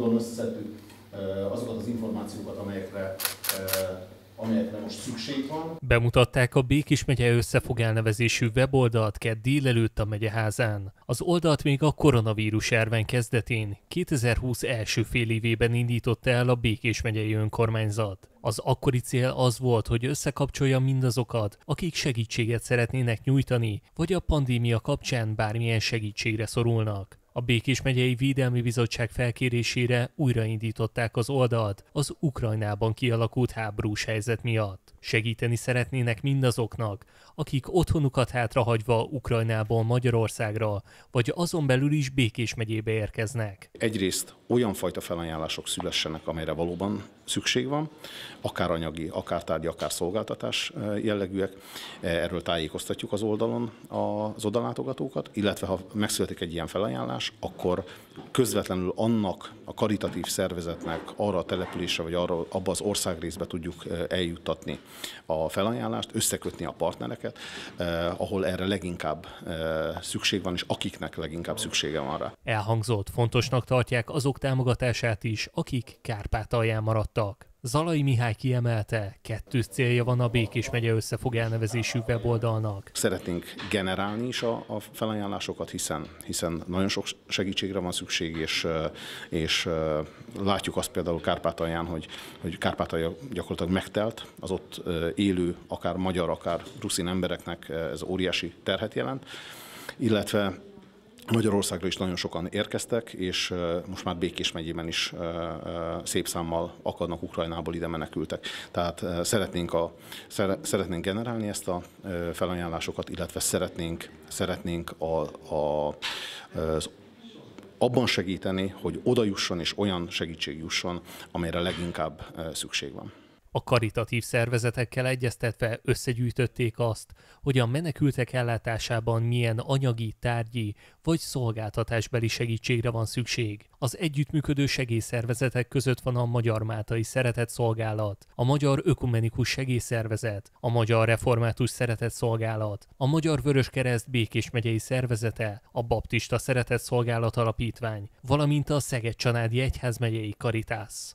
módon összeszedtük eh, azokat az információkat, amelyekre eh, amelyekre most szükség van. Bemutatták a Békés megye összefog elnevezésű weboldalt kedd délelőtt a megyeházán. Az oldalt még a koronavírus járvány kezdetén, 2020 első fél évében indította el a Békés megyei önkormányzat. Az akkori cél az volt, hogy összekapcsolja mindazokat, akik segítséget szeretnének nyújtani, vagy a pandémia kapcsán bármilyen segítségre szorulnak. A Békés megyei Védelmi Bizottság felkérésére újraindították az oldalt az Ukrajnában kialakult háborús helyzet miatt. Segíteni szeretnének mindazoknak, akik otthonukat hátrahagyva Ukrajnából Magyarországra, vagy azon belül is Békés megyébe érkeznek. Egyrészt olyan fajta felajánlások szülessenek, amelyre valóban szükség van, akár anyagi, akár tárgyi, akár szolgáltatás eh, jellegűek. Eh, erről tájékoztatjuk az oldalon az odalátogatókat, illetve ha megszületik egy ilyen felajánlás, akkor közvetlenül annak a karitatív szervezetnek arra a településre, vagy arra, abba az országrészbe tudjuk eljuttatni a felajánlást, összekötni a partnereket, eh, ahol erre leginkább eh, szükség van, és akiknek leginkább szüksége van rá. Elhangzott, fontosnak tartják azok támogatását is, akik Kárpátalján maradtak. Zalai Mihály kiemelte, kettős célja van a Békés megye összefog elnevezésű weboldalnak. Szeretnénk generálni is a, a felajánlásokat, hiszen, hiszen nagyon sok segítségre van szükség, és, eh, és eh, látjuk azt például Kárpátalján, hogy, hogy Kárpátalja gyakorlatilag megtelt, az ott eh, élő, akár magyar, akár ruszin embereknek ez óriási terhet jelent, illetve Magyarországra is nagyon sokan érkeztek, és most már Békés megyében is szép számmal akadnak Ukrajnából ide menekültek. Tehát szeretnénk, a, szeretnénk generálni ezt a felajánlásokat, illetve szeretnénk, szeretnénk a, a, az abban segíteni, hogy oda jusson és olyan segítség jusson, amelyre leginkább szükség van a karitatív szervezetekkel egyeztetve összegyűjtötték azt, hogy a menekültek ellátásában milyen anyagi, tárgyi vagy szolgáltatásbeli segítségre van szükség. Az együttműködő segélyszervezetek között van a Magyar Mátai Szeretett Szolgálat, a Magyar Ökumenikus Segélyszervezet, a Magyar Református Szeretett Szolgálat, a Magyar Vörös Kereszt Békés megyei szervezete, a Baptista Szeretett Szolgálat Alapítvány, valamint a Szeged Csanádi Egyházmegyei Karitász.